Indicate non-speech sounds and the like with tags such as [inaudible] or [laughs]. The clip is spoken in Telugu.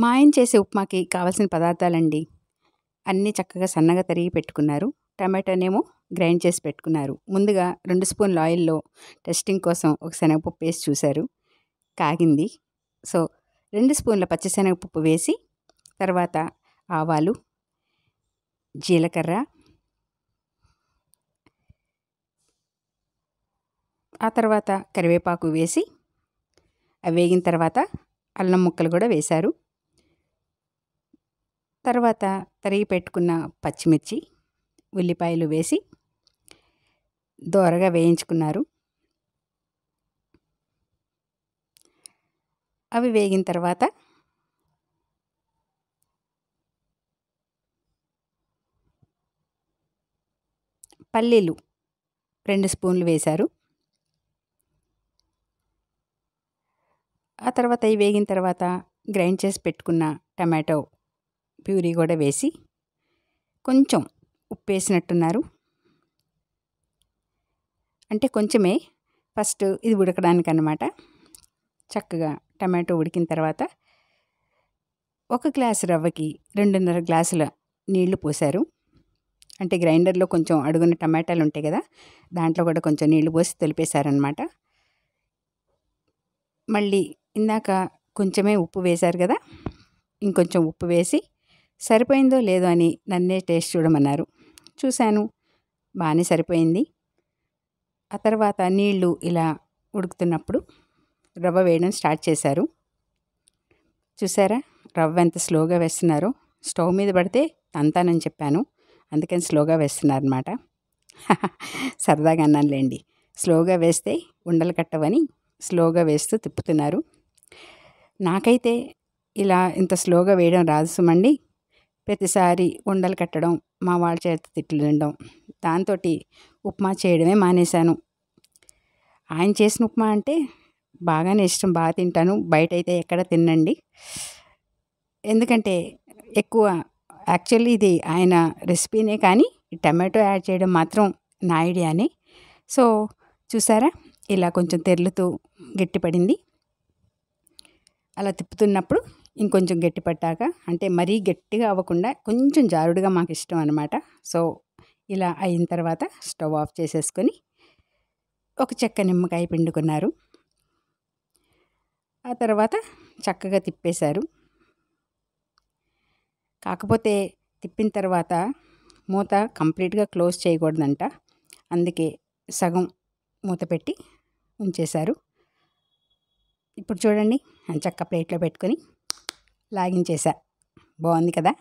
మా ఆయన చేసే ఉప్మాకి కావాల్సిన పదార్థాలండి అన్నీ చక్కగా సన్నగా తరిగి పెట్టుకున్నారు టమాటానేమో గ్రైండ్ చేసి పెట్టుకున్నారు ముందుగా రెండు స్పూన్ల ఆయిల్లో టెస్టింగ్ కోసం ఒక శనగపప్పు వేసి చూశారు కాగింది సో రెండు స్పూన్ల పచ్చిశనగపప్పు వేసి తర్వాత ఆవాలు జీలకర్ర ఆ తర్వాత కరివేపాకు వేసి అవి వేగిన తర్వాత అల్లం ముక్కలు కూడా వేశారు తర్వాత తరిగి పెట్టుకున్న పచ్చిమిర్చి ఉల్లిపాయలు వేసి దోరగా వేయించుకున్నారు అవి వేగిన తర్వాత పల్లీలు రెండు స్పూన్లు వేశారు ఆ తర్వాత ఇవి వేగిన తర్వాత గ్రైండ్ చేసి పెట్టుకున్న టమాటో ప్యూరీ కూడా వేసి కొంచెం ఉప్పు వేసినట్టున్నారు అంటే కొంచెమే ఫస్ట్ ఇది ఉడకడానికి అనమాట చక్కగా టమాటో ఉడికిన తర్వాత ఒక గ్లాసు రవ్వకి రెండున్నర గ్లాసుల నీళ్లు పోశారు అంటే గ్రైండర్లో కొంచెం అడుగున టమాటాలు ఉంటాయి కదా దాంట్లో కూడా కొంచెం నీళ్లు పోసి తెలిపేశారనమాట మళ్ళీ ఇందాక కొంచెమే ఉప్పు వేశారు కదా ఇంకొంచెం ఉప్పు వేసి సరిపోయిందో లేదో అని నన్నే టేస్ట్ చూడమన్నారు చూశాను బాగానే సరిపోయింది ఆ తర్వాత నీళ్లు ఇలా ఉడుకుతున్నప్పుడు రవ్వ వేయడం స్టార్ట్ చేశారు చూసారా రవ్వ ఎంత స్లోగా వేస్తున్నారో స్టవ్ మీద పడితే తంతానని చెప్పాను అందుకని స్లోగా వేస్తున్నారనమాట [laughs] సరదాగా అన్నానులేండి స్లోగా వేస్తే ఉండలు కట్టవని స్లోగా వేస్తూ తిప్పుతున్నారు నాకైతే ఇలా ఇంత స్లోగా వేయడం రాదు సుమండి ప్రతిసారి ఉండలు కట్టడం మా వాళ్ళ చేత తిట్లు తినడం దాంతో ఉప్మా చేయడమే మానేశాను ఆయన చేసిన ఉప్మా అంటే బాగానే ఇష్టం బాగా తింటాను బయట అయితే ఎక్కడ తినండి ఎందుకంటే ఎక్కువ యాక్చువల్లీ ఇది ఆయన రెసిపీనే కానీ టమాటో యాడ్ చేయడం మాత్రం నా ఐడియానే సో చూసారా ఇలా కొంచెం తెర్లుతూ గట్టిపడింది అలా తిప్పుతున్నప్పుడు ఇంకొంచెం గట్టి పట్టాక అంటే మరీ గట్టిగా అవ్వకుండా కొంచెం జారుడుగా మాకు ఇష్టం అనమాట సో ఇలా అయిన తర్వాత స్టవ్ ఆఫ్ చేసేసుకొని ఒక చెక్క నిమ్మకాయ పిండుకున్నారు ఆ తర్వాత చక్కగా తిప్పేశారు కాకపోతే తిప్పిన తర్వాత మూత కంప్లీట్గా క్లోజ్ చేయకూడదంట అందుకే సగం మూత పెట్టి ఉంచేశారు ఇప్పుడు చూడండి చక్క ప్లేట్లో పెట్టుకొని లాగిన్ చేశా బాగుంది కదా